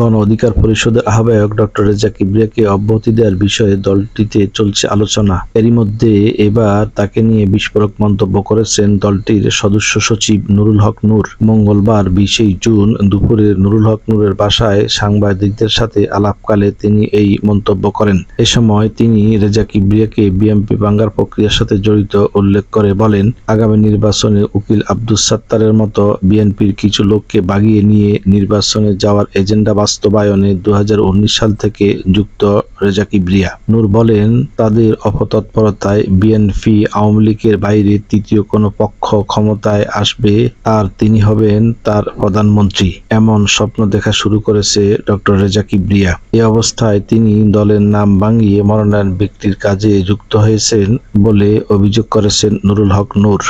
গণ অধিকার পরিষদের আহ্বায়ক ডক্টর রেজা কিবরিয়াকে অব্যাহতি দেওয়ার বিষয়ে দলটিতে চলছে আলোচনা এরই মধ্যে এবার তাকে নিয়ে বিস্ফোরক মন্তব্য করেছেন দলটির সদস্য সচিব নুরুল হক নূর মঙ্গলবার বিশেই জুন দুপুরে নুরুল হক নূরের বাসায় সাংবাদিকদের সাথে আলাপকালে তিনি এই মন্তব্য করেন এ সময় তিনি রেজা কিবরিয়াকে বিএমপি ভাঙ্গার প্রক্রিয়ার সাথে জড়িত উল্লেখ করে বলেন আগামী নির্বাচনে উকিল আব্দুস সাত্তারের মতো বিএনপির কিছু লোককে বাগিয়ে নিয়ে নির্বাচনে যাওয়ার এজেন্ডা বাস্তবায়নে দু সাল থেকে যুক্ত রেজা কিবরিয়া নূর বলেন তাদের অপতৎপরতায় বিএনপি আওয়ামী লীগের বাইরে তৃতীয় কোনো পক্ষ ক্ষমতায় আসবে আর তিনি হবেন তার প্রধানমন্ত্রী এমন স্বপ্ন দেখা শুরু করেছে ডক্টর রেজা কিবরিয়া এ অবস্থায় তিনি দলের নাম ভাঙিয়ে মনোনয়ন ব্যক্তির কাজে যুক্ত হয়েছেন বলে অভিযোগ করেছেন নুরুল হক নূর